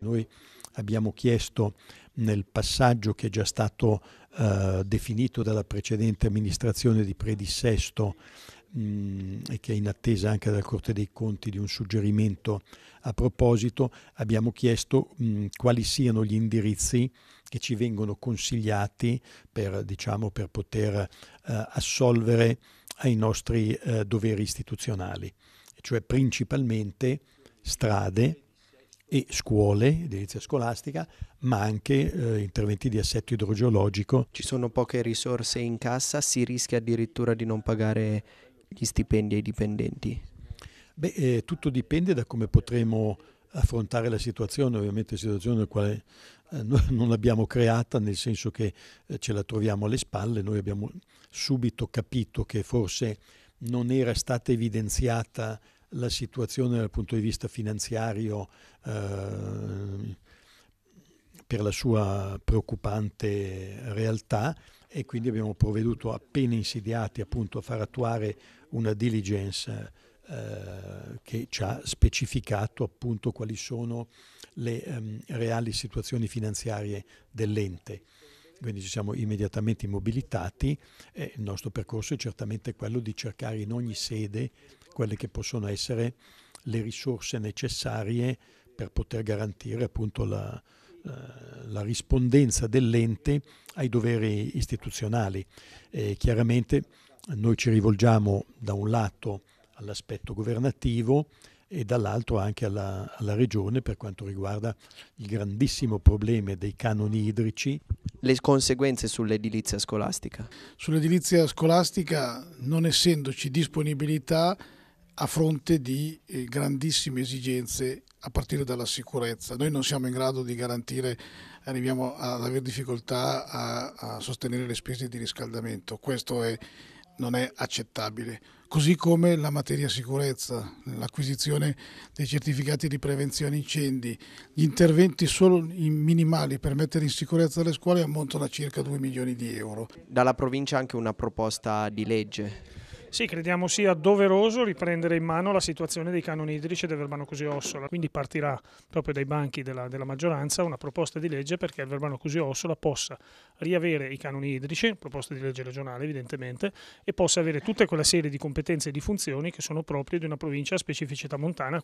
Noi abbiamo chiesto nel passaggio che è già stato eh, definito dalla precedente amministrazione di predissesto mh, mm, e che è in attesa anche dalla Corte dei Conti di un suggerimento a proposito, abbiamo chiesto mh, mm, quali siano gli indirizzi che ci vengono consigliati per, diciamo, per poter eh, assolvere ai nostri eh, doveri istituzionali, cioè principalmente strade, e scuole, edilizia scolastica, ma anche eh, interventi di assetto idrogeologico. Ci sono poche risorse in cassa, si rischia addirittura di non pagare gli stipendi ai dipendenti? Beh, eh, tutto dipende da come potremo affrontare la situazione, ovviamente situazione nella quale eh, non l'abbiamo creata, nel senso che eh, ce la troviamo alle spalle, noi abbiamo subito capito che forse non era stata evidenziata la situazione dal punto di vista finanziario eh, per la sua preoccupante realtà e quindi abbiamo provveduto appena insediati appunto a far attuare una diligence eh, che ci ha specificato appunto quali sono le ehm, reali situazioni finanziarie dell'ente quindi ci siamo immediatamente immobilitati e il nostro percorso è certamente quello di cercare in ogni sede quelle che possono essere le risorse necessarie per poter garantire appunto la, eh, la rispondenza dell'ente ai doveri istituzionali. E chiaramente noi ci rivolgiamo da un lato all'aspetto governativo e dall'altro anche alla, alla, Regione per quanto riguarda il grandissimo problema dei canoni idrici le conseguenze sull'edilizia scolastica? Sull'edilizia scolastica, non essendoci disponibilità a fronte di eh, grandissime esigenze a partire dalla sicurezza. Noi non siamo in grado di garantire, arriviamo ad avere difficoltà a, a sostenere le spese di riscaldamento, questo è, non è accettabile così come la materia sicurezza, l'acquisizione dei certificati di prevenzione incendi. Gli interventi solo minimali per mettere in sicurezza le scuole ammontano a circa 2 milioni di euro. Dalla provincia anche una proposta di legge sì, crediamo sia doveroso riprendere in mano la situazione dei canoni idrici del Verbano Cusi ossola quindi partirà proprio dai banchi della, della, maggioranza una proposta di legge perché il Verbano Cusi ossola possa riavere i canoni idrici, proposta di legge regionale evidentemente, e possa avere tutta quella serie di competenze e di funzioni che sono proprie di una provincia a specificità montana.